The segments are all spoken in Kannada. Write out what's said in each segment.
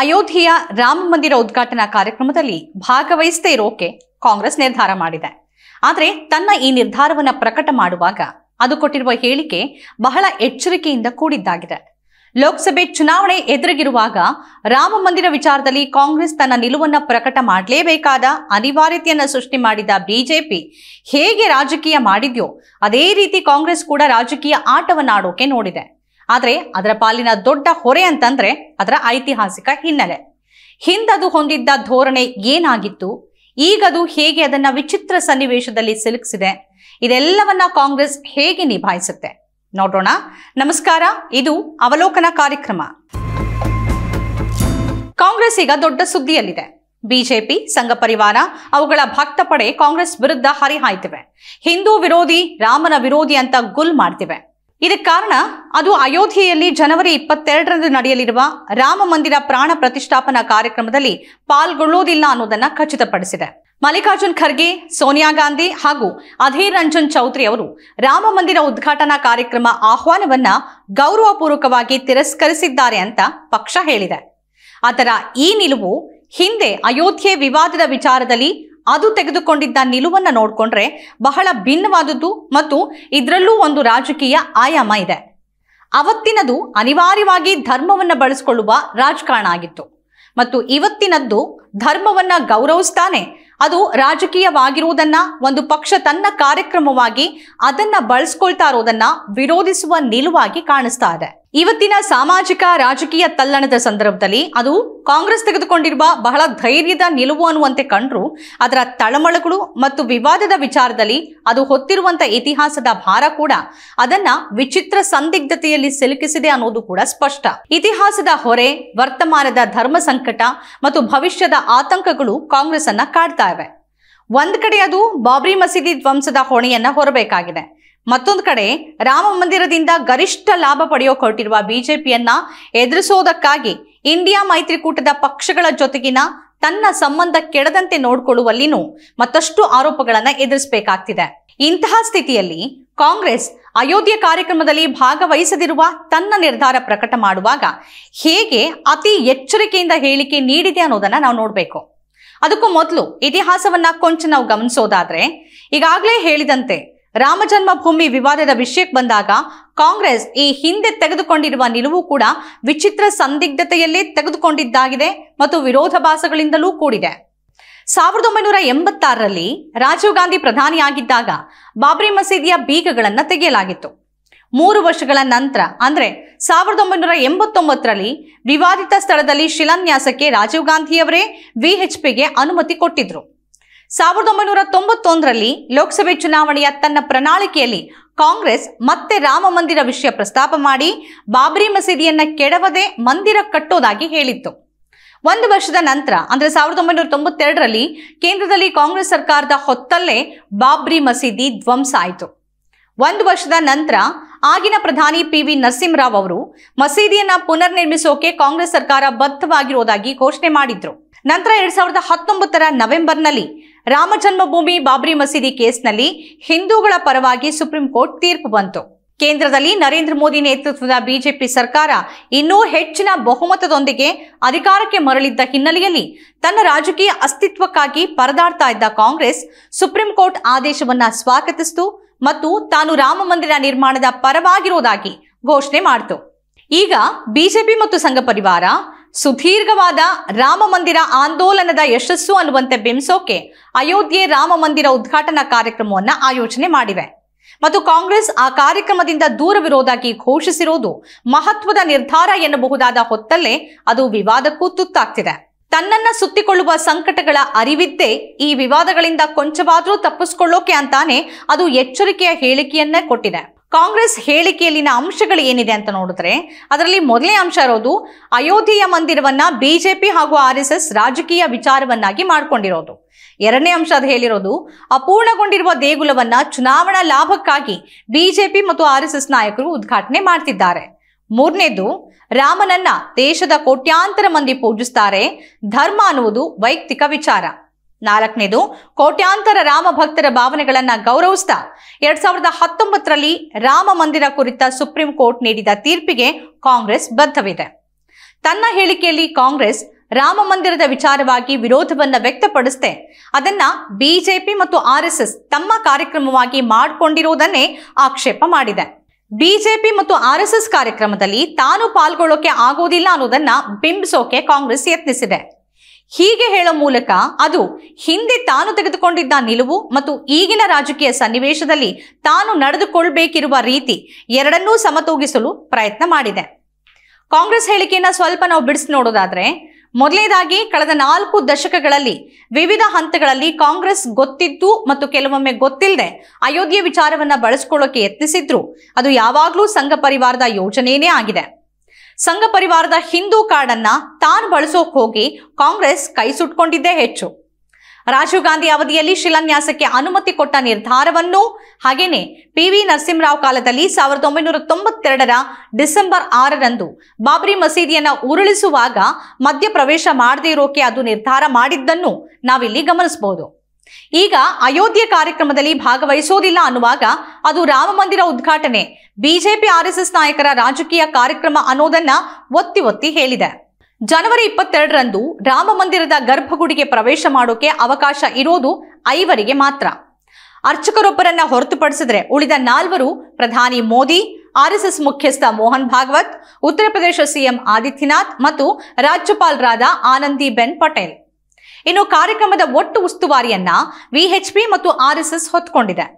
ಅಯೋಧ್ಯೆಯ ರಾಮ ಮಂದಿರ ಉದ್ಘಾಟನಾ ಕಾರ್ಯಕ್ರಮದಲ್ಲಿ ಭಾಗವಹಿಸದೇ ಇರೋಕೆ ಕಾಂಗ್ರೆಸ್ ನಿರ್ಧಾರ ಮಾಡಿದೆ ಆದರೆ ತನ್ನ ಈ ನಿರ್ಧಾರವನ್ನು ಪ್ರಕಟ ಮಾಡುವಾಗ ಅದು ಕೊಟ್ಟಿರುವ ಹೇಳಿಕೆ ಬಹಳ ಎಚ್ಚರಿಕೆಯಿಂದ ಕೂಡಿದ್ದಾಗಿದೆ ಲೋಕಸಭೆ ಚುನಾವಣೆ ಎದುರಿಗಿರುವಾಗ ರಾಮ ಮಂದಿರ ವಿಚಾರದಲ್ಲಿ ಕಾಂಗ್ರೆಸ್ ತನ್ನ ನಿಲುವನ್ನು ಪ್ರಕಟ ಮಾಡಲೇಬೇಕಾದ ಅನಿವಾರ್ಯತೆಯನ್ನು ಸೃಷ್ಟಿ ಮಾಡಿದ ಬಿಜೆಪಿ ಹೇಗೆ ರಾಜಕೀಯ ಮಾಡಿದ್ಯೋ ಅದೇ ರೀತಿ ಕಾಂಗ್ರೆಸ್ ಕೂಡ ರಾಜಕೀಯ ಆಟವನ್ನಾಡೋಕೆ ನೋಡಿದೆ ಆದರೆ ಅದರ ಪಾಲಿನ ದೊಡ್ಡ ಹೊರೆ ಅಂತಂದ್ರೆ ಅದರ ಐತಿಹಾಸಿಕ ಹಿನ್ನೆಲೆ ಹಿಂದದು ಹೊಂದಿದ್ದ ಧೋರಣೆ ಏನಾಗಿತ್ತು ಈಗದು ಹೇಗೆ ಅದನ್ನ ವಿಚಿತ್ರ ಸನ್ನಿವೇಶದಲ್ಲಿ ಸಿಲುಕಿಸಿದೆ ಇದೆಲ್ಲವನ್ನ ಕಾಂಗ್ರೆಸ್ ಹೇಗೆ ನಿಭಾಯಿಸುತ್ತೆ ನೋಡೋಣ ನಮಸ್ಕಾರ ಇದು ಅವಲೋಕನ ಕಾರ್ಯಕ್ರಮ ಕಾಂಗ್ರೆಸ್ ಈಗ ದೊಡ್ಡ ಸುದ್ದಿಯಲ್ಲಿದೆ ಬಿಜೆಪಿ ಸಂಘ ಪರಿವಾರ ಅವುಗಳ ಭಕ್ತ ಪಡೆ ಕಾಂಗ್ರೆಸ್ ವಿರುದ್ಧ ಹರಿಹಾಯ್ತಿವೆ ಹಿಂದೂ ವಿರೋಧಿ ರಾಮನ ವಿರೋಧಿ ಅಂತ ಗುಲ್ ಮಾಡ್ತಿವೆ ಇದಕ್ಕೆ ಕಾರಣ ಅದು ಅಯೋಧ್ಯೆಯಲ್ಲಿ ಜನವರಿ ಇಪ್ಪತ್ತೆರಡರಂದು ನಡೆಯಲಿರುವ ರಾಮ ಮಂದಿರ ಪ್ರಾಣ ಪ್ರತಿಷ್ಠಾಪನಾ ಕಾರ್ಯಕ್ರಮದಲ್ಲಿ ಪಾಲ್ಗೊಳ್ಳುವುದಿಲ್ಲ ಅನ್ನೋದನ್ನ ಖಚಿತಪಡಿಸಿದೆ ಮಲ್ಲಿಕಾರ್ಜುನ್ ಖರ್ಗೆ ಸೋನಿಯಾ ಗಾಂಧಿ ಹಾಗೂ ಅಧೀರ್ ರಂಜನ್ ಚೌಧರಿ ಅವರು ರಾಮ ಮಂದಿರ ಉದ್ಘಾಟನಾ ಕಾರ್ಯಕ್ರಮ ಆಹ್ವಾನವನ್ನ ಗೌರವಪೂರ್ವಕವಾಗಿ ತಿರಸ್ಕರಿಸಿದ್ದಾರೆ ಅಂತ ಪಕ್ಷ ಹೇಳಿದೆ ಅದರ ಈ ನಿಲುವು ಹಿಂದೆ ಅಯೋಧ್ಯೆ ವಿವಾದದ ವಿಚಾರದಲ್ಲಿ ಅದು ತೆಗೆದುಕೊಂಡಿದ್ದ ನಿಲುವನ್ನ ನೋಡಿಕೊಂಡ್ರೆ ಬಹಳ ಭಿನ್ನವಾದದ್ದು ಮತ್ತು ಇದರಲ್ಲೂ ಒಂದು ರಾಜಕೀಯ ಆಯಾಮ ಇದೆ ಅವತ್ತಿನದು ಅನಿವಾರ್ಯವಾಗಿ ಧರ್ಮವನ್ನು ಬಳಸಿಕೊಳ್ಳುವ ರಾಜಕಾರಣ ಆಗಿತ್ತು ಮತ್ತು ಇವತ್ತಿನದ್ದು ಧರ್ಮವನ್ನ ಗೌರವಿಸ್ತಾನೆ ಅದು ರಾಜಕೀಯವಾಗಿರುವುದನ್ನ ಒಂದು ಪಕ್ಷ ತನ್ನ ಕಾರ್ಯಕ್ರಮವಾಗಿ ಅದನ್ನ ಬಳಸ್ಕೊಳ್ತಾ ಇರೋದನ್ನ ವಿರೋಧಿಸುವ ನಿಲುವಾಗಿ ಕಾಣಿಸ್ತಾ ಇದೆ ಇವತ್ತಿನ ಸಾಮಾಜಿಕ ರಾಜಕೀಯ ತಲ್ಲಣದ ಸಂದರ್ಭದಲ್ಲಿ ಅದು ಕಾಂಗ್ರೆಸ್ ತೆಗೆದುಕೊಂಡಿರುವ ಬಹಳ ಧೈರ್ಯದ ನಿಲುವು ಅನ್ನುವಂತೆ ಕಂಡ್ರು ಅದರ ತಳಮಳಗಳು ಮತ್ತು ವಿವಾದದ ವಿಚಾರದಲ್ಲಿ ಅದು ಹೊತ್ತಿರುವಂತಹ ಇತಿಹಾಸದ ಭಾರ ಕೂಡ ಅದನ್ನ ವಿಚಿತ್ರ ಸಂದಿಗ್ಧತೆಯಲ್ಲಿ ಸಿಲುಕಿಸಿದೆ ಅನ್ನೋದು ಕೂಡ ಸ್ಪಷ್ಟ ಇತಿಹಾಸದ ಹೊರೆ ವರ್ತಮಾನದ ಧರ್ಮ ಸಂಕಟ ಮತ್ತು ಭವಿಷ್ಯದ ಆತಂಕಗಳು ಕಾಂಗ್ರೆಸ್ ಅನ್ನ ಕಾಡ್ತಾ ಇವೆ ಒಂದ್ ಕಡೆ ಅದು ಬಾಬ್ರಿ ಮಸೀದಿ ಧ್ವಂಸದ ಹೊಣೆಯನ್ನ ಹೊರಬೇಕಾಗಿದೆ ಮತ್ತೊಂದು ಕಡೆ ರಾಮ ಮಂದಿರದಿಂದ ಗರಿಷ್ಠ ಲಾಭ ಪಡೆಯೋ ಕೊಟ್ಟಿರುವ ಬಿಜೆಪಿಯನ್ನ ಎದುರಿಸೋದಕ್ಕಾಗಿ ಇಂಡಿಯಾ ಮೈತ್ರಿಕೂಟದ ಪಕ್ಷಗಳ ಜೊತೆಗಿನ ತನ್ನ ಸಂಬಂಧ ಕೆಡದಂತೆ ನೋಡಿಕೊಳ್ಳುವಲ್ಲಿನೂ ಮತ್ತಷ್ಟು ಆರೋಪಗಳನ್ನ ಎದುರಿಸಬೇಕಾಗ್ತಿದೆ ಇಂತಹ ಸ್ಥಿತಿಯಲ್ಲಿ ಕಾಂಗ್ರೆಸ್ ಅಯೋಧ್ಯೆ ಕಾರ್ಯಕ್ರಮದಲ್ಲಿ ಭಾಗವಹಿಸದಿರುವ ತನ್ನ ನಿರ್ಧಾರ ಪ್ರಕಟ ಮಾಡುವಾಗ ಹೇಗೆ ಅತಿ ಎಚ್ಚರಿಕೆಯಿಂದ ಹೇಳಿಕೆ ನೀಡಿದೆ ಅನ್ನೋದನ್ನ ನಾವು ನೋಡಬೇಕು ಅದಕ್ಕೂ ಮೊದಲು ಇತಿಹಾಸವನ್ನ ಕೊಂಚ ನಾವು ಗಮನಿಸೋದಾದ್ರೆ ಈಗಾಗಲೇ ಹೇಳಿದಂತೆ ರಾಮಜನ್ಮಭೂಮಿ ವಿವಾದದ ವಿಷಯಕ್ಕೆ ಬಂದಾಗ ಕಾಂಗ್ರೆಸ್ ಈ ಹಿಂದೆ ತೆಗೆದುಕೊಂಡಿರುವ ನಿಲುವು ಕೂಡ ವಿಚಿತ್ರ ಸಂದಿಗ್ಧತೆಯಲ್ಲೇ ತೆಗೆದುಕೊಂಡಿದ್ದಾಗಿದೆ ಮತ್ತು ಭಾಸಗಳಿಂದಲೂ ಕೂಡಿದೆ ಸಾವಿರದ ಒಂಬೈನೂರ ಎಂಬತ್ತಾರರಲ್ಲಿ ರಾಜೀವ್ ಗಾಂಧಿ ಪ್ರಧಾನಿಯಾಗಿದ್ದಾಗ ಬಾಬ್ರಿ ಮಸೀದಿಯ ಬೀಗಗಳನ್ನು ತೆಗೆಯಲಾಗಿತ್ತು ಮೂರು ವರ್ಷಗಳ ನಂತರ ಅಂದರೆ ಸಾವಿರದ ಒಂಬೈನೂರ ಎಂಬತ್ತೊಂಬತ್ತರಲ್ಲಿ ವಿವಾದಿತ ಸ್ಥಳದಲ್ಲಿ ಶಿಲಾನ್ಯಾಸಕ್ಕೆ ರಾಜೀವ್ ಗಾಂಧಿಯವರೇ ವಿಎಚ್ಪಿಗೆ ಅನುಮತಿ ಕೊಟ್ಟಿದ್ರು ಸಾವಿರದ ಒಂಬೈನೂರ ತೊಂಬತ್ತೊಂದರಲ್ಲಿ ಲೋಕಸಭೆ ಚುನಾವಣೆಯ ತನ್ನ ಪ್ರಣಾಳಿಕೆಯಲ್ಲಿ ಕಾಂಗ್ರೆಸ್ ಮತ್ತೆ ರಾಮ ಮಂದಿರ ವಿಷಯ ಪ್ರಸ್ತಾಪ ಮಾಡಿ ಬಾಬ್ರಿ ಮಸೀದಿಯನ್ನ ಕೆಡವದೆ ಮಂದಿರ ಕಟ್ಟೋದಾಗಿ ಹೇಳಿತ್ತು ಒಂದು ವರ್ಷದ ನಂತರ ಅಂದ್ರೆ ಸಾವಿರದ ಒಂಬೈನೂರ ತೊಂಬತ್ತೆರಡರಲ್ಲಿ ಕೇಂದ್ರದಲ್ಲಿ ಕಾಂಗ್ರೆಸ್ ಸರ್ಕಾರದ ಹೊತ್ತಲ್ಲೇ ಬಾಬ್ರಿ ಮಸೀದಿ ಧ್ವಂಸ ಆಯಿತು ಒಂದು ವರ್ಷದ ನಂತರ ಆಗಿನ ಪ್ರಧಾನಿ ಪಿ ವಿ ನರಸಿಂಹರಾವ್ ಅವರು ಮಸೀದಿಯನ್ನ ಪುನರ್ ನಿರ್ಮಿಸೋಕೆ ಕಾಂಗ್ರೆಸ್ ಸರ್ಕಾರ ಬದ್ಧವಾಗಿರುವುದಾಗಿ ಘೋಷಣೆ ಮಾಡಿದ್ರು ನಂತರ ಎರಡ್ ಸಾವಿರದ ಹತ್ತೊಂಬತ್ತರ ನವೆಂಬರ್ನಲ್ಲಿ ರಾಮ ಜನ್ಮಭೂಮಿ ಬಾಬ್ರಿ ಮಸೀದಿ ಕೇಸ್ನಲ್ಲಿ ಹಿಂದೂಗಳ ಪರವಾಗಿ ಸುಪ್ರೀಂ ಕೋರ್ಟ್ ತೀರ್ಪು ಬಂತು ಕೇಂದ್ರದಲ್ಲಿ ನರೇಂದ್ರ ಮೋದಿ ನೇತೃತ್ವದ ಬಿಜೆಪಿ ಸರ್ಕಾರ ಇನ್ನೂ ಹೆಚ್ಚಿನ ಬಹುಮತದೊಂದಿಗೆ ಅಧಿಕಾರಕ್ಕೆ ಮರಳಿದ್ದ ಹಿನ್ನೆಲೆಯಲ್ಲಿ ತನ್ನ ರಾಜಕೀಯ ಅಸ್ತಿತ್ವಕ್ಕಾಗಿ ಪರದಾಡ್ತಾ ಇದ್ದ ಕಾಂಗ್ರೆಸ್ ಸುಪ್ರೀಂ ಕೋರ್ಟ್ ಆದೇಶವನ್ನ ಸ್ವಾಗತಿಸಿತು ಮತ್ತು ತಾನು ರಾಮ ಮಂದಿರ ನಿರ್ಮಾಣದ ಪರವಾಗಿರುವುದಾಗಿ ಘೋಷಣೆ ಮಾಡಿತು ಈಗ ಬಿಜೆಪಿ ಮತ್ತು ಸಂಘ ಪರಿವಾರ ಸುದೀರ್ಘವಾದ ರಾಮ ಮಂದಿರ ಆಂದೋಲನದ ಯಶಸ್ಸು ಅನ್ನುವಂತೆ ಬಿಂಬಿಸೋಕೆ ಅಯೋಧ್ಯೆ ರಾಮ ಮಂದಿರ ಉದ್ಘಾಟನಾ ಕಾರ್ಯಕ್ರಮವನ್ನು ಆಯೋಜನೆ ಮಾಡಿವೆ ಮತ್ತು ಕಾಂಗ್ರೆಸ್ ಆ ಕಾರ್ಯಕ್ರಮದಿಂದ ದೂರವಿರೋದಾಗಿ ಘೋಷಿಸಿರುವುದು ಮಹತ್ವದ ನಿರ್ಧಾರ ಎನ್ನಬಹುದಾದ ಹೊತ್ತಲ್ಲೇ ಅದು ವಿವಾದಕ್ಕೂ ತುತ್ತಾಗ್ತಿದೆ ತನ್ನನ್ನ ಸುತ್ತಿಕೊಳ್ಳುವ ಸಂಕಟಗಳ ಅರಿವಿದ್ದೇ ಈ ವಿವಾದಗಳಿಂದ ಕೊಂಚವಾದರೂ ತಪ್ಪಿಸ್ಕೊಳ್ಳೋಕೆ ಅಂತಾನೆ ಅದು ಎಚ್ಚರಿಕೆಯ ಹೇಳಿಕೆಯನ್ನೇ ಕೊಟ್ಟಿದೆ ಕಾಂಗ್ರೆಸ್ ಹೇಳಿಕೆಯಲ್ಲಿನ ಅಂಶಗಳು ಏನಿದೆ ಅಂತ ನೋಡಿದ್ರೆ ಅದರಲ್ಲಿ ಮೊದಲನೇ ಅಂಶ ಇರೋದು ಅಯೋಧ್ಯೆಯ ಮಂದಿರವನ್ನ ಬಿಜೆಪಿ ಹಾಗೂ ಆರ್ ಎಸ್ ಎಸ್ ರಾಜಕೀಯ ವಿಚಾರವನ್ನಾಗಿ ಮಾಡಿಕೊಂಡಿರೋದು ಎರಡನೇ ಅಂಶ ಅದು ಹೇಳಿರೋದು ಅಪೂರ್ಣಗೊಂಡಿರುವ ದೇಗುಲವನ್ನ ಚುನಾವಣಾ ಲಾಭಕ್ಕಾಗಿ ಬಿಜೆಪಿ ಮತ್ತು ಆರ್ ಎಸ್ ಎಸ್ ನಾಯಕರು ಉದ್ಘಾಟನೆ ಮಾಡ್ತಿದ್ದಾರೆ ಮೂರನೇದು ರಾಮನನ್ನ ದೇಶದ ಕೋಟ್ಯಾಂತರ ಮಂದಿ ಪೂಜಿಸ್ತಾರೆ ಧರ್ಮ ಅನ್ನುವುದು ವೈಯಕ್ತಿಕ ವಿಚಾರ ನಾಲ್ಕನೇದು ಕೋಟ್ಯಾಂತರ ರಾಮ ಭಕ್ತರ ಭಾವನೆಗಳನ್ನ ಗೌರವಿಸ್ತಾ ಎರಡ್ ಸಾವಿರದ ಹತ್ತೊಂಬತ್ತರಲ್ಲಿ ರಾಮ ಮಂದಿರ ಕುರಿತ ಸುಪ್ರೀಂ ಕೋರ್ಟ್ ನೀಡಿದ ತೀರ್ಪಿಗೆ ಕಾಂಗ್ರೆಸ್ ಬದ್ಧವಿದೆ ತನ್ನ ಹೇಳಿಕೆಯಲ್ಲಿ ಕಾಂಗ್ರೆಸ್ ರಾಮ ಮಂದಿರದ ವಿಚಾರವಾಗಿ ವಿರೋಧವನ್ನ ವ್ಯಕ್ತಪಡಿಸದೆ ಅದನ್ನ ಬಿಜೆಪಿ ಮತ್ತು ಆರ್ಎಸ್ಎಸ್ ತಮ್ಮ ಕಾರ್ಯಕ್ರಮವಾಗಿ ಮಾಡಿಕೊಂಡಿರುವುದನ್ನೇ ಆಕ್ಷೇಪ ಮಾಡಿದೆ ಬಿಜೆಪಿ ಮತ್ತು ಆರ್ಎಸ್ಎಸ್ ಕಾರ್ಯಕ್ರಮದಲ್ಲಿ ತಾನು ಪಾಲ್ಗೊಳ್ಳೋಕೆ ಆಗೋದಿಲ್ಲ ಅನ್ನೋದನ್ನ ಬಿಂಬಿಸೋಕೆ ಕಾಂಗ್ರೆಸ್ ಯತ್ನಿಸಿದೆ ಹೀಗೆ ಹೇಳೋ ಮೂಲಕ ಅದು ಹಿಂದೆ ತಾನು ತೆಗೆದುಕೊಂಡಿದ್ದ ನಿಲುವು ಮತ್ತು ಈಗಿನ ರಾಜಕೀಯ ಸನ್ನಿವೇಶದಲ್ಲಿ ತಾನು ನಡೆದುಕೊಳ್ಬೇಕಿರುವ ರೀತಿ ಎರಡನ್ನೂ ಸಮತೋಗಿಸಲು ಪ್ರಯತ್ನ ಮಾಡಿದೆ ಕಾಂಗ್ರೆಸ್ ಹೇಳಿಕೆಯನ್ನ ಸ್ವಲ್ಪ ನಾವು ಬಿಡಿಸಿ ನೋಡೋದಾದ್ರೆ ಮೊದಲನೇದಾಗಿ ಕಳೆದ ನಾಲ್ಕು ದಶಕಗಳಲ್ಲಿ ವಿವಿಧ ಹಂತಗಳಲ್ಲಿ ಕಾಂಗ್ರೆಸ್ ಗೊತ್ತಿದ್ದು ಮತ್ತು ಕೆಲವೊಮ್ಮೆ ಗೊತ್ತಿಲ್ಲದೆ ಅಯೋಧ್ಯೆ ವಿಚಾರವನ್ನ ಬಳಸ್ಕೊಳ್ಳೋಕೆ ಯತ್ನಿಸಿದ್ರು ಅದು ಯಾವಾಗಲೂ ಸಂಘ ಪರಿವಾರದ ಯೋಜನೆಯೇ ಆಗಿದೆ ಸಂಘ ಪರಿವಾರದ ಹಿಂದೂ ಕಾರ್ಡನ್ನ ತಾನು ಬಳಸೋಕ್ ಹೋಗಿ ಕಾಂಗ್ರೆಸ್ ಕೈ ಸುಟ್ಕೊಂಡಿದ್ದೇ ಹೆಚ್ಚು ರಾಜೀವ್ ಗಾಂಧಿ ಅವಧಿಯಲ್ಲಿ ಶಿಲಾನ್ಯಾಸಕ್ಕೆ ಅನುಮತಿ ಕೊಟ್ಟ ನಿರ್ಧಾರವನ್ನು ಹಾಗೇನೆ ಪಿ ವಿ ನರಸಿಂಹರಾವ್ ಕಾಲದಲ್ಲಿ ಸಾವಿರದ ಒಂಬೈನೂರ ತೊಂಬತ್ತೆರಡರ ಡಿಸೆಂಬರ್ ಆರರಂದು ಬಾಬ್ರಿ ಮಸೀದಿಯನ್ನು ಉರುಳಿಸುವಾಗ ಮಧ್ಯಪ್ರವೇಶ ಮಾಡದೇ ಇರೋಕೆ ಅದು ನಿರ್ಧಾರ ಮಾಡಿದ್ದನ್ನು ನಾವಿಲ್ಲಿ ಗಮನಿಸಬಹುದು ಈಗ ಅಯೋಧ್ಯೆ ಕಾರ್ಯಕ್ರಮದಲ್ಲಿ ಭಾಗವಹಿಸೋದಿಲ್ಲ ಅನ್ನುವಾಗ ಅದು ರಾಮ ಮಂದಿರ ಉದ್ಘಾಟನೆ ಬಿಜೆಪಿ ಆರ್ಎಸ್ಎಸ್ ನಾಯಕರ ರಾಜಕೀಯ ಕಾರ್ಯಕ್ರಮ ಅನ್ನೋದನ್ನ ಒತ್ತಿ ಒತ್ತಿ ಹೇಳಿದೆ ಜನವರಿ ಇಪ್ಪತ್ತೆರಡರಂದು ರಾಮ ಮಂದಿರದ ಗರ್ಭಗುಡಿಗೆ ಪ್ರವೇಶ ಮಾಡೋಕೆ ಅವಕಾಶ ಇರೋದು ಐವರಿಗೆ ಮಾತ್ರ ಅರ್ಚಕರೊಬ್ಬರನ್ನ ಹೊರತುಪಡಿಸಿದ್ರೆ ಉಳಿದ ನಾಲ್ವರು ಪ್ರಧಾನಿ ಮೋದಿ ಆರ್ಎಸ್ಎಸ್ ಮುಖ್ಯಸ್ಥ ಮೋಹನ್ ಭಾಗವತ್ ಉತ್ತರ ಪ್ರದೇಶ ಸಿಎಂ ಆದಿತ್ಯನಾಥ್ ಮತ್ತು ರಾಜ್ಯಪಾಲರಾದ ಬೆನ್ ಪಟೇಲ್ ಇನ್ನು ಕಾರ್ಯಕ್ರಮದ ಒಟ್ಟು ಉಸ್ತುವಾರಿಯನ್ನ ವಿಎಚ್ಪಿ ಮತ್ತು ಆರ್ಎಸ್ಎಸ್ ಹೊತ್ಕೊಂಡಿದೆ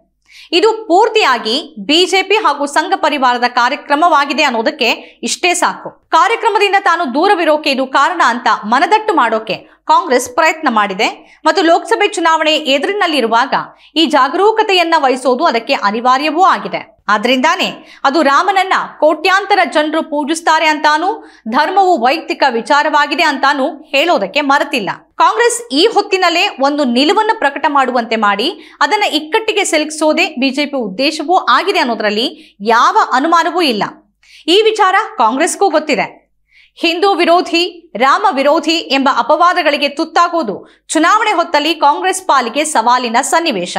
ಇದು ಪೂರ್ತಿಯಾಗಿ ಬಿಜೆಪಿ ಹಾಗೂ ಸಂಘ ಪರಿವಾರದ ಕಾರ್ಯಕ್ರಮವಾಗಿದೆ ಅನ್ನೋದಕ್ಕೆ ಇಷ್ಟೇ ಸಾಕು ಕಾರ್ಯಕ್ರಮದಿಂದ ತಾನು ದೂರವಿರೋಕೆ ಇದು ಕಾರಣ ಅಂತ ಮನದಟ್ಟು ಮಾಡೋಕೆ ಕಾಂಗ್ರೆಸ್ ಪ್ರಯತ್ನ ಮಾಡಿದೆ ಮತ್ತು ಲೋಕಸಭೆ ಚುನಾವಣೆ ಎದುರಿನಲ್ಲಿರುವಾಗ ಈ ಜಾಗರೂಕತೆಯನ್ನ ವಹಿಸೋದು ಅದಕ್ಕೆ ಅನಿವಾರ್ಯವೂ ಆಗಿದೆ ಆದ್ರಿಂದಾನೇ ಅದು ರಾಮನನ್ನ ಕೋಟ್ಯಾಂತರ ಜನರು ಪೂಜಿಸ್ತಾರೆ ಅಂತಾನು ಧರ್ಮವು ವೈಯಕ್ತಿಕ ವಿಚಾರವಾಗಿದೆ ಅಂತಾನು ಹೇಳೋದಕ್ಕೆ ಮರೆತಿಲ್ಲ ಕಾಂಗ್ರೆಸ್ ಈ ಹೊತ್ತಿನಲ್ಲೇ ಒಂದು ನಿಲುವನ್ನು ಪ್ರಕಟ ಮಾಡುವಂತೆ ಮಾಡಿ ಅದನ್ನು ಇಕ್ಕಟ್ಟಿಗೆ ಸಿಲುಕಿಸೋದೇ ಬಿಜೆಪಿ ಉದ್ದೇಶವೂ ಆಗಿದೆ ಅನ್ನೋದರಲ್ಲಿ ಯಾವ ಅನುಮಾನವೂ ಇಲ್ಲ ಈ ವಿಚಾರ ಕಾಂಗ್ರೆಸ್ಗೂ ಗೊತ್ತಿದೆ ಹಿಂದೂ ವಿರೋಧಿ ರಾಮ ವಿರೋಧಿ ಎಂಬ ಅಪವಾದಗಳಿಗೆ ತುತ್ತಾಗುವುದು ಚುನಾವಣೆ ಹೊತ್ತಲ್ಲಿ ಕಾಂಗ್ರೆಸ್ ಪಾಲಿಗೆ ಸವಾಲಿನ ಸನ್ನಿವೇಶ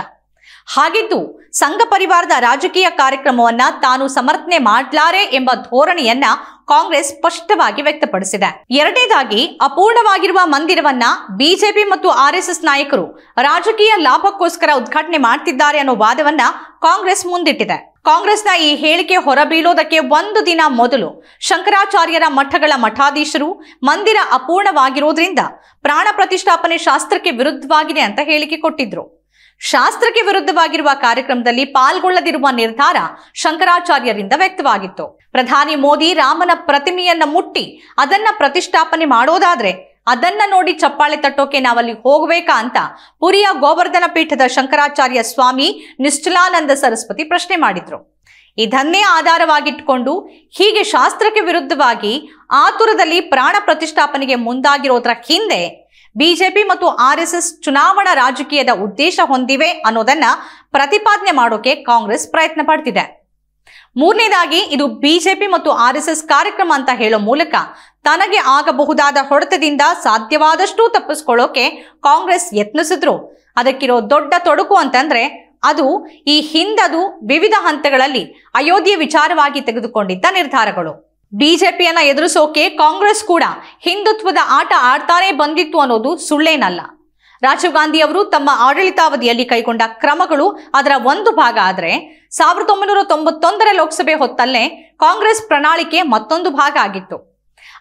ಹಾಗಿದ್ದು ಸಂಘ ಪರಿವಾರದ ರಾಜಕೀಯ ಕಾರ್ಯಕ್ರಮವನ್ನ ತಾನು ಸಮರ್ಥನೆ ಮಾಡಲಾರೆ ಎಂಬ ಧೋರಣೆಯನ್ನ ಕಾಂಗ್ರೆಸ್ ಸ್ಪಷ್ಟವಾಗಿ ವ್ಯಕ್ತಪಡಿಸಿದೆ ಎರಡನೇದಾಗಿ ಅಪೂರ್ಣವಾಗಿರುವ ಮಂದಿರವನ್ನ ಬಿಜೆಪಿ ಮತ್ತು ಆರ್ಎಸ್ಎಸ್ ನಾಯಕರು ರಾಜಕೀಯ ಲಾಭಕ್ಕೋಸ್ಕರ ಉದ್ಘಾಟನೆ ಮಾಡ್ತಿದ್ದಾರೆ ಅನ್ನೋ ವಾದವನ್ನ ಕಾಂಗ್ರೆಸ್ ಮುಂದಿಟ್ಟಿದೆ ಕಾಂಗ್ರೆಸ್ನ ಈ ಹೇಳಿಕೆ ಹೊರಬೀಳೋದಕ್ಕೆ ಒಂದು ದಿನ ಮೊದಲು ಶಂಕರಾಚಾರ್ಯರ ಮಠಗಳ ಮಠಾಧೀಶರು ಮಂದಿರ ಅಪೂರ್ಣವಾಗಿರೋದ್ರಿಂದ ಪ್ರಾಣ ಪ್ರತಿಷ್ಠಾಪನೆ ಶಾಸ್ತ್ರಕ್ಕೆ ವಿರುದ್ಧವಾಗಿದೆ ಅಂತ ಹೇಳಿಕೆ ಕೊಟ್ಟಿದ್ರು ಶಾಸ್ತ್ರಕ್ಕೆ ವಿರುದ್ಧವಾಗಿರುವ ಕಾರ್ಯಕ್ರಮದಲ್ಲಿ ಪಾಲ್ಗೊಳ್ಳದಿರುವ ನಿರ್ಧಾರ ಶಂಕರಾಚಾರ್ಯರಿಂದ ವ್ಯಕ್ತವಾಗಿತ್ತು ಪ್ರಧಾನಿ ಮೋದಿ ರಾಮನ ಪ್ರತಿಮೆಯನ್ನ ಮುಟ್ಟಿ ಅದನ್ನ ಪ್ರತಿಷ್ಠಾಪನೆ ಮಾಡೋದಾದ್ರೆ ಅದನ್ನ ನೋಡಿ ಚಪ್ಪಾಳೆ ತಟ್ಟೋಕೆ ನಾವಲ್ಲಿ ಹೋಗಬೇಕಾ ಅಂತ ಪುರಿಯ ಗೋವರ್ಧನ ಪೀಠದ ಶಂಕರಾಚಾರ್ಯ ಸ್ವಾಮಿ ನಿಶ್ಚಲಾನಂದ ಸರಸ್ವತಿ ಪ್ರಶ್ನೆ ಮಾಡಿದ್ರು ಇದನ್ನೇ ಆಧಾರವಾಗಿಟ್ಕೊಂಡು ಹೀಗೆ ಶಾಸ್ತ್ರಕ್ಕೆ ವಿರುದ್ಧವಾಗಿ ಆತುರದಲ್ಲಿ ಪ್ರಾಣ ಪ್ರತಿಷ್ಠಾಪನೆಗೆ ಮುಂದಾಗಿರೋದ್ರ ಹಿಂದೆ ಬಿಜೆಪಿ ಮತ್ತು ಆರ್ ಎಸ್ ಎಸ್ ಚುನಾವಣಾ ರಾಜಕೀಯದ ಉದ್ದೇಶ ಹೊಂದಿವೆ ಅನ್ನೋದನ್ನ ಪ್ರತಿಪಾದನೆ ಮಾಡೋಕೆ ಕಾಂಗ್ರೆಸ್ ಪ್ರಯತ್ನ ಪಡ್ತಿದೆ ಮೂರನೇದಾಗಿ ಇದು ಬಿಜೆಪಿ ಮತ್ತು ಆರ್ಎಸ್ಎಸ್ ಕಾರ್ಯಕ್ರಮ ಅಂತ ಹೇಳೋ ಮೂಲಕ ತನಗೆ ಆಗಬಹುದಾದ ಹೊಡೆತದಿಂದ ಸಾಧ್ಯವಾದಷ್ಟು ತಪ್ಪಿಸ್ಕೊಳ್ಳೋಕೆ ಕಾಂಗ್ರೆಸ್ ಯತ್ನಿಸಿದ್ರು ಅದಕ್ಕಿರೋ ದೊಡ್ಡ ತೊಡಕು ಅಂತಂದ್ರೆ ಅದು ಈ ಹಿಂದದು ವಿವಿಧ ಹಂತಗಳಲ್ಲಿ ಅಯೋಧ್ಯೆ ವಿಚಾರವಾಗಿ ತೆಗೆದುಕೊಂಡಿದ್ದ ನಿರ್ಧಾರಗಳು ಬಿಜೆಪಿಯನ್ನ ಎದುರಿಸೋಕೆ ಕಾಂಗ್ರೆಸ್ ಕೂಡ ಹಿಂದುತ್ವದ ಆಟ ಆಡ್ತಾನೆ ಬಂದಿತ್ತು ಅನ್ನೋದು ಸುಳ್ಳೇನಲ್ಲ ರಾಜೀವ್ ಗಾಂಧಿ ಅವರು ತಮ್ಮ ಆಡಳಿತಾವಧಿಯಲ್ಲಿ ಕೈಗೊಂಡ ಕ್ರಮಗಳು ಅದರ ಒಂದು ಭಾಗ ಆದರೆ ಸಾವಿರದ ಒಂಬೈನೂರ ತೊಂಬತ್ತೊಂದರ ಲೋಕಸಭೆ ಹೊತ್ತಲ್ಲೇ ಕಾಂಗ್ರೆಸ್ ಪ್ರಣಾಳಿಕೆ ಮತ್ತೊಂದು ಭಾಗ ಆಗಿತ್ತು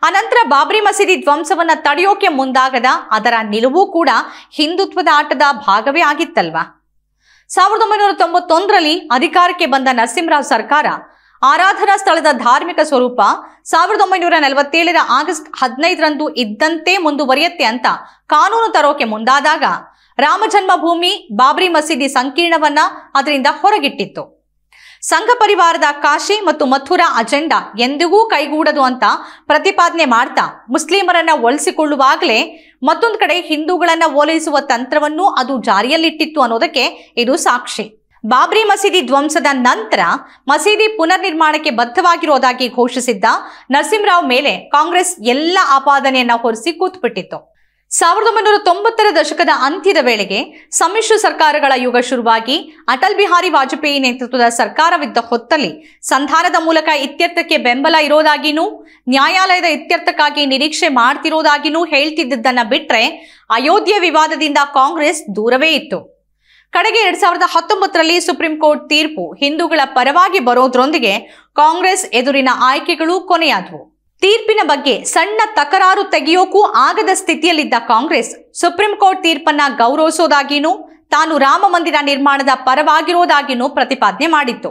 ಅನಂತರ ಬಾಬ್ರಿ ಮಸೀದಿ ಧ್ವಂಸವನ್ನ ತಡೆಯೋಕೆ ಮುಂದಾಗದ ಅದರ ನಿಲುವು ಕೂಡ ಹಿಂದುತ್ವದ ಆಟದ ಭಾಗವೇ ಆಗಿತ್ತಲ್ವಾ ಸಾವಿರದ ಒಂಬೈನೂರ ತೊಂಬತ್ತೊಂದರಲ್ಲಿ ಅಧಿಕಾರಕ್ಕೆ ಬಂದ ನರಸಿಂಹರಾವ್ ಸರ್ಕಾರ ಆರಾಧನಾ ಸ್ಥಳದ ಧಾರ್ಮಿಕ ಸ್ವರೂಪ ಸಾವಿರದ ಒಂಬೈನೂರ ನಲವತ್ತೇಳರ ಆಗಸ್ಟ್ ಹದಿನೈದರಂದು ಇದ್ದಂತೆ ಮುಂದುವರಿಯುತ್ತೆ ಅಂತ ಕಾನೂನು ತರೋಕೆ ಮುಂದಾದಾಗ ರಾಮಜನ್ಮಭೂಮಿ ಬಾಬ್ರಿ ಮಸೀದಿ ಸಂಕೀರ್ಣವನ್ನ ಅದರಿಂದ ಹೊರಗಿಟ್ಟಿತ್ತು ಸಂಘ ಪರಿವಾರದ ಕಾಶಿ ಮತ್ತು ಮಥುರಾ ಅಜೆಂಡಾ ಎಂದಿಗೂ ಕೈಗೂಡದು ಅಂತ ಪ್ರತಿಪಾದನೆ ಮಾಡ್ತಾ ಮುಸ್ಲಿಮರನ್ನ ಒಲಿಸಿಕೊಳ್ಳುವಾಗಲೇ ಮತ್ತೊಂದು ಕಡೆ ಹಿಂದೂಗಳನ್ನ ಓಲೈಸುವ ತಂತ್ರವನ್ನು ಅದು ಜಾರಿಯಲ್ಲಿಟ್ಟಿತ್ತು ಅನ್ನೋದಕ್ಕೆ ಇದು ಸಾಕ್ಷಿ ಬಾಬ್ರಿ ಮಸೀದಿ ಧ್ವಂಸದ ನಂತರ ಮಸೀದಿ ಪುನರ್ ನಿರ್ಮಾಣಕ್ಕೆ ಬದ್ಧವಾಗಿರೋದಾಗಿ ಘೋಷಿಸಿದ್ದ ನರಸಿಂಹರಾವ್ ಮೇಲೆ ಕಾಂಗ್ರೆಸ್ ಎಲ್ಲ ಆಪಾದನೆಯನ್ನ ಹೊರಿಸಿ ಕೂತ್ಬಿಟ್ಟಿತ್ತು ಸಾವಿರದ ಒಂಬೈನೂರ ತೊಂಬತ್ತರ ದಶಕದ ಅಂತ್ಯದ ವೇಳೆಗೆ ಸಮ್ಮಿಶ್ರ ಸರ್ಕಾರಗಳ ಯುಗ ಶುರುವಾಗಿ ಅಟಲ್ ಬಿಹಾರಿ ವಾಜಪೇಯಿ ನೇತೃತ್ವದ ಸರ್ಕಾರವಿದ್ದ ಹೊತ್ತಲ್ಲಿ ಸಂಧಾನದ ಮೂಲಕ ಇತ್ಯರ್ಥಕ್ಕೆ ಬೆಂಬಲ ಇರೋದಾಗಿನೂ ನ್ಯಾಯಾಲಯದ ಇತ್ಯರ್ಥಕ್ಕಾಗಿ ನಿರೀಕ್ಷೆ ಮಾಡ್ತಿರೋದಾಗಿನೂ ಹೇಳ್ತಿದ್ದದ್ದನ್ನು ಬಿಟ್ಟರೆ ಅಯೋಧ್ಯೆ ವಿವಾದದಿಂದ ಕಾಂಗ್ರೆಸ್ ದೂರವೇ ಇತ್ತು ಕಡೆಗೆ ಎರಡ್ ಸಾವಿರದ ಹತ್ತೊಂಬತ್ತರಲ್ಲಿ ಸುಪ್ರೀಂ ಕೋರ್ಟ್ ತೀರ್ಪು ಹಿಂದೂಗಳ ಪರವಾಗಿ ಬರೋದ್ರೊಂದಿಗೆ ಕಾಂಗ್ರೆಸ್ ಎದುರಿನ ಆಯ್ಕೆಗಳು ಕೊನೆಯಾದವು ತೀರ್ಪಿನ ಬಗ್ಗೆ ಸಣ್ಣ ತಕರಾರು ತೆಗೆಯೋಕೂ ಆಗದ ಸ್ಥಿತಿಯಲ್ಲಿದ್ದ ಕಾಂಗ್ರೆಸ್ ಸುಪ್ರೀಂ ಕೋರ್ಟ್ ತೀರ್ಪನ್ನ ಗೌರವಿಸೋದಾಗಿಯೂ ತಾನು ರಾಮ ಮಂದಿರ ನಿರ್ಮಾಣದ ಪರವಾಗಿರೋದಾಗಿಯೂ ಪ್ರತಿಪಾದನೆ ಮಾಡಿತ್ತು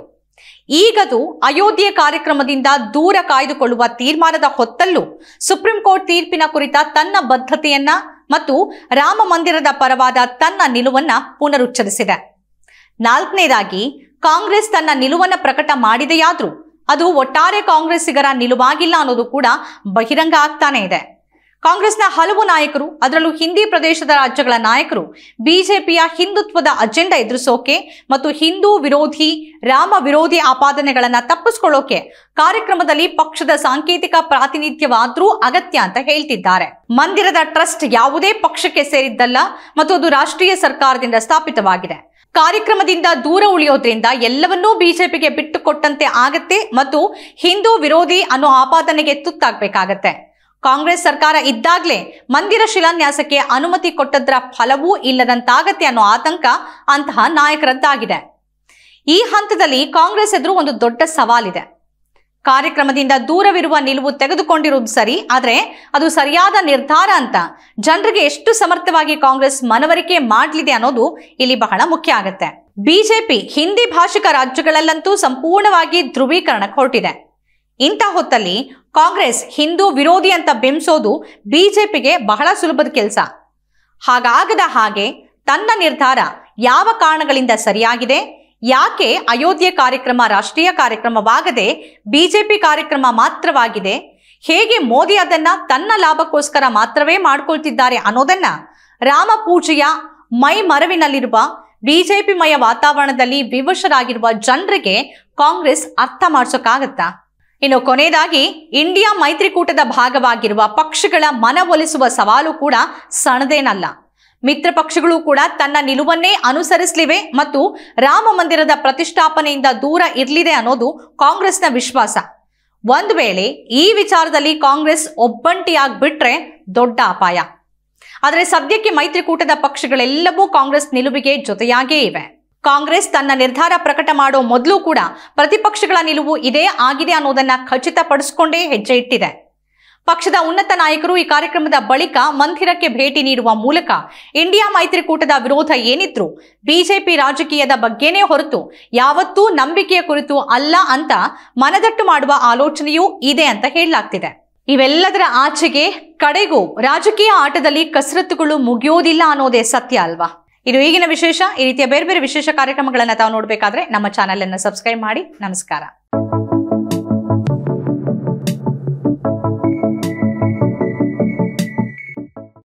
ಈಗದು ಅಯೋಧ್ಯೆ ಕಾರ್ಯಕ್ರಮದಿಂದ ದೂರ ಕಾಯ್ದುಕೊಳ್ಳುವ ತೀರ್ಮಾನದ ಹೊತ್ತಲ್ಲೂ ಸುಪ್ರೀಂ ಕೋರ್ಟ್ ತೀರ್ಪಿನ ಕುರಿತ ತನ್ನ ಬದ್ಧತೆಯನ್ನ ಮತ್ತು ರಾಮ ಮಂದಿರದ ಪರವಾದ ತನ್ನ ನಿಲುವನ್ನ ಪುನರುಚ್ಚರಿಸಿದೆ ನಾಲ್ಕನೇದಾಗಿ ಕಾಂಗ್ರೆಸ್ ತನ್ನ ನಿಲುವನ್ನ ಪ್ರಕಟ ಮಾಡಿದೆಯಾದ್ರೂ ಅದು ಒಟ್ಟಾರೆ ಕಾಂಗ್ರೆಸ್ಸಿಗರ ನಿಲುವಾಗಿಲ್ಲ ಅನ್ನೋದು ಕೂಡ ಬಹಿರಂಗ ಆಗ್ತಾನೆ ಇದೆ ಕಾಂಗ್ರೆಸ್ನ ಹಲವು ನಾಯಕರು ಅದರಲ್ಲೂ ಹಿಂದಿ ಪ್ರದೇಶದ ರಾಜ್ಯಗಳ ನಾಯಕರು ಬಿಜೆಪಿಯ ಹಿಂದುತ್ವದ ಅಜೆಂಡಾ ಎದುರಿಸೋಕೆ ಮತ್ತು ಹಿಂದೂ ವಿರೋಧಿ ರಾಮ ವಿರೋಧಿ ಆಪಾದನೆಗಳನ್ನು ತಪ್ಪಿಸ್ಕೊಳ್ಳೋಕೆ ಕಾರ್ಯಕ್ರಮದಲ್ಲಿ ಪಕ್ಷದ ಸಾಂಕೇತಿಕ ಪ್ರಾತಿನಿಧ್ಯವಾದರೂ ಅಗತ್ಯ ಅಂತ ಹೇಳ್ತಿದ್ದಾರೆ ಮಂದಿರದ ಟ್ರಸ್ಟ್ ಯಾವುದೇ ಪಕ್ಷಕ್ಕೆ ಸೇರಿದ್ದಲ್ಲ ಮತ್ತು ಅದು ರಾಷ್ಟ್ರೀಯ ಸರ್ಕಾರದಿಂದ ಸ್ಥಾಪಿತವಾಗಿದೆ ಕಾರ್ಯಕ್ರಮದಿಂದ ದೂರ ಉಳಿಯೋದ್ರಿಂದ ಎಲ್ಲವನ್ನೂ ಬಿಜೆಪಿಗೆ ಬಿಟ್ಟುಕೊಟ್ಟಂತೆ ಆಗತ್ತೆ ಮತ್ತು ಹಿಂದೂ ವಿರೋಧಿ ಅನ್ನೋ ಆಪಾದನೆಗೆ ತುತ್ತಾಗಬೇಕಾಗತ್ತೆ ಕಾಂಗ್ರೆಸ್ ಸರ್ಕಾರ ಇದ್ದಾಗಲೇ ಮಂದಿರ ಶಿಲಾನ್ಯಾಸಕ್ಕೆ ಅನುಮತಿ ಕೊಟ್ಟದ್ರ ಫಲವೂ ಇಲ್ಲದಂತಾಗತ್ತೆ ಅನ್ನೋ ಆತಂಕ ಅಂತಹ ನಾಯಕರದ್ದಾಗಿದೆ ಈ ಹಂತದಲ್ಲಿ ಕಾಂಗ್ರೆಸ್ ಎದುರು ಒಂದು ದೊಡ್ಡ ಸವಾಲಿದೆ ಕಾರ್ಯಕ್ರಮದಿಂದ ದೂರವಿರುವ ನಿಲುವು ತೆಗೆದುಕೊಂಡಿರುವುದು ಸರಿ ಆದರೆ ಅದು ಸರಿಯಾದ ನಿರ್ಧಾರ ಅಂತ ಜನರಿಗೆ ಎಷ್ಟು ಸಮರ್ಥವಾಗಿ ಕಾಂಗ್ರೆಸ್ ಮನವರಿಕೆ ಮಾಡಲಿದೆ ಅನ್ನೋದು ಇಲ್ಲಿ ಬಹಳ ಮುಖ್ಯ ಆಗುತ್ತೆ ಬಿಜೆಪಿ ಹಿಂದಿ ಭಾಷಿಕ ರಾಜ್ಯಗಳಲ್ಲಂತೂ ಸಂಪೂರ್ಣವಾಗಿ ಧ್ರುವೀಕರಣಕ್ಕೆ ಹೊರಟಿದೆ ಇಂಥ ಹೊತ್ತಲ್ಲಿ ಕಾಂಗ್ರೆಸ್ ಹಿಂದೂ ವಿರೋಧಿ ಅಂತ ಬಿಂಬಿಸೋದು ಬಿಜೆಪಿಗೆ ಬಹಳ ಸುಲಭದ ಕೆಲಸ ಹಾಗಾಗದ ಹಾಗೆ ತನ್ನ ನಿರ್ಧಾರ ಯಾವ ಕಾರಣಗಳಿಂದ ಸರಿಯಾಗಿದೆ ಯಾಕೆ ಅಯೋಧ್ಯೆ ಕಾರ್ಯಕ್ರಮ ರಾಷ್ಟ್ರೀಯ ಕಾರ್ಯಕ್ರಮವಾಗದೆ ಬಿಜೆಪಿ ಕಾರ್ಯಕ್ರಮ ಮಾತ್ರವಾಗಿದೆ ಹೇಗೆ ಮೋದಿ ಅದನ್ನ ತನ್ನ ಲಾಭಕ್ಕೋಸ್ಕರ ಮಾತ್ರವೇ ಮಾಡ್ಕೊಳ್ತಿದ್ದಾರೆ ಅನ್ನೋದನ್ನ ರಾಮ ಪೂಜೆಯ ಮೈ ಮರವಿನಲ್ಲಿರುವ ಬಿಜೆಪಿ ಮಯ ವಾತಾವರಣದಲ್ಲಿ ವಿವಶರಾಗಿರುವ ಜನರಿಗೆ ಕಾಂಗ್ರೆಸ್ ಅರ್ಥ ಮಾಡಿಸೋಕ್ಕಾಗತ್ತಾ ಇನ್ನು ಕೊನೆಯದಾಗಿ ಇಂಡಿಯಾ ಮೈತ್ರಿಕೂಟದ ಭಾಗವಾಗಿರುವ ಪಕ್ಷಗಳ ಮನವೊಲಿಸುವ ಸವಾಲು ಕೂಡ ಸಣದೇನಲ್ಲ ಮಿತ್ರ ಪಕ್ಷಗಳು ಕೂಡ ತನ್ನ ನಿಲುವನ್ನೇ ಅನುಸರಿಸಲಿವೆ ಮತ್ತು ರಾಮ ಮಂದಿರದ ಪ್ರತಿಷ್ಠಾಪನೆಯಿಂದ ದೂರ ಇರಲಿದೆ ಅನ್ನೋದು ಕಾಂಗ್ರೆಸ್ನ ವಿಶ್ವಾಸ ಒಂದು ವೇಳೆ ಈ ವಿಚಾರದಲ್ಲಿ ಕಾಂಗ್ರೆಸ್ ಬಿಟ್ರೆ ದೊಡ್ಡ ಅಪಾಯ ಆದರೆ ಸದ್ಯಕ್ಕೆ ಮೈತ್ರಿಕೂಟದ ಪಕ್ಷಗಳೆಲ್ಲವೂ ಕಾಂಗ್ರೆಸ್ ನಿಲುವಿಗೆ ಜೊತೆಯಾಗೇ ಇವೆ ಕಾಂಗ್ರೆಸ್ ತನ್ನ ನಿರ್ಧಾರ ಪ್ರಕಟ ಮಾಡೋ ಮೊದಲು ಕೂಡ ಪ್ರತಿಪಕ್ಷಗಳ ನಿಲುವು ಇದೇ ಆಗಿದೆ ಅನ್ನೋದನ್ನ ಖಚಿತಪಡಿಸಿಕೊಂಡೇ ಹೆಜ್ಜೆ ಇಟ್ಟಿದೆ ಪಕ್ಷದ ಉನ್ನತ ನಾಯಕರು ಈ ಕಾರ್ಯಕ್ರಮದ ಬಳಿಕ ಮಂದಿರಕ್ಕೆ ಭೇಟಿ ನೀಡುವ ಮೂಲಕ ಇಂಡಿಯಾ ಮೈತ್ರಿಕೂಟದ ವಿರೋಧ ಏನಿದ್ರು ಬಿಜೆಪಿ ರಾಜಕೀಯದ ಬಗ್ಗೆನೇ ಹೊರತು ಯಾವತ್ತೂ ನಂಬಿಕೆಯ ಕುರಿತು ಅಲ್ಲ ಅಂತ ಮನದಟ್ಟು ಮಾಡುವ ಆಲೋಚನೆಯೂ ಇದೆ ಅಂತ ಹೇಳಲಾಗ್ತಿದೆ ಇವೆಲ್ಲದರ ಆಚೆಗೆ ಕಡೆಗೂ ರಾಜಕೀಯ ಆಟದಲ್ಲಿ ಕಸರತ್ತುಗಳು ಮುಗಿಯೋದಿಲ್ಲ ಅನ್ನೋದೇ ಸತ್ಯ ಅಲ್ವಾ ಇದು ಈಗಿನ ವಿಶೇಷ ಈ ರೀತಿಯ ಬೇರೆ ಬೇರೆ ವಿಶೇಷ ಕಾರ್ಯಕ್ರಮಗಳನ್ನು ತಾವು ನೋಡಬೇಕಾದ್ರೆ ನಮ್ಮ ಅನ್ನು ಸಬ್ಸ್ಕ್ರೈಬ್ ಮಾಡಿ ನಮಸ್ಕಾರ